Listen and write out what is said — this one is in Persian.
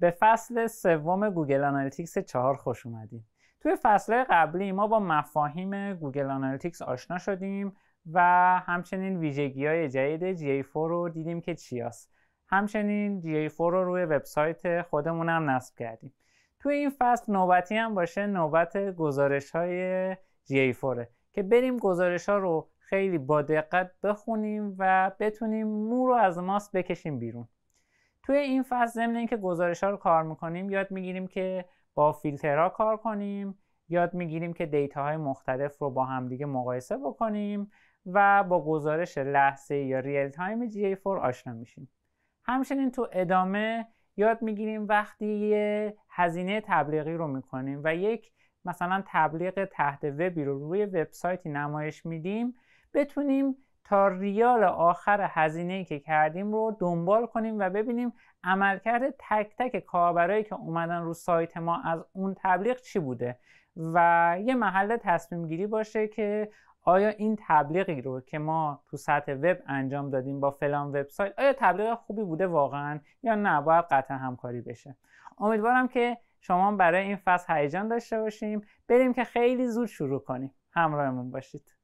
به فصل سوم گوگل آنالیتیکس چهار خوش اومدیم توی فصل قبلی ما با مفاهیم گوگل آنالیتیکس آشنا شدیم و همچنین ویژگی های جدید GA4 رو دیدیم که چی هست. همچنین GA4 رو روی وبسایت خودمون هم نصب کردیم. توی این فصل نوبتی هم باشه نوبت گزارش های GA4 فوره که بریم گزارش ها رو خیلی با دقت بخونیم و بتونیم مو رو از ماست بکشیم بیرون توی این فصل ضمن اینکه گزارش ها رو کار میکنیم یاد میگیریم که با فیلترها کار کنیم یاد میگیریم که دیتا های مختلف رو با همدیگه مقایسه بکنیم و با گزارش لحظه یا ریل تایم ای فور آشنا میشیم همچنین تو ادامه یاد میگیریم وقتی یه هزینه تبلیغی رو میکنیم و یک مثلا تبلیغ تحت وبی رو روی وبسایتی نمایش میدیم بتونیم تا ریال آخر هزینه که کردیم رو دنبال کنیم و ببینیم عملکرد تک تک کاربرایی که اومدن رو سایت ما از اون تبلیغ چی بوده و یه محل تصمیم گیری باشه که آیا این تبلیغی رو که ما تو سطح وب انجام دادیم با فلان وبسایت آیا تبلیغ خوبی بوده واقعا یا نه باید قطع همکاری بشه امیدوارم که شما برای این فصل هیجان داشته باشیم بریم که خیلی زود شروع کنیم همراهمون باشید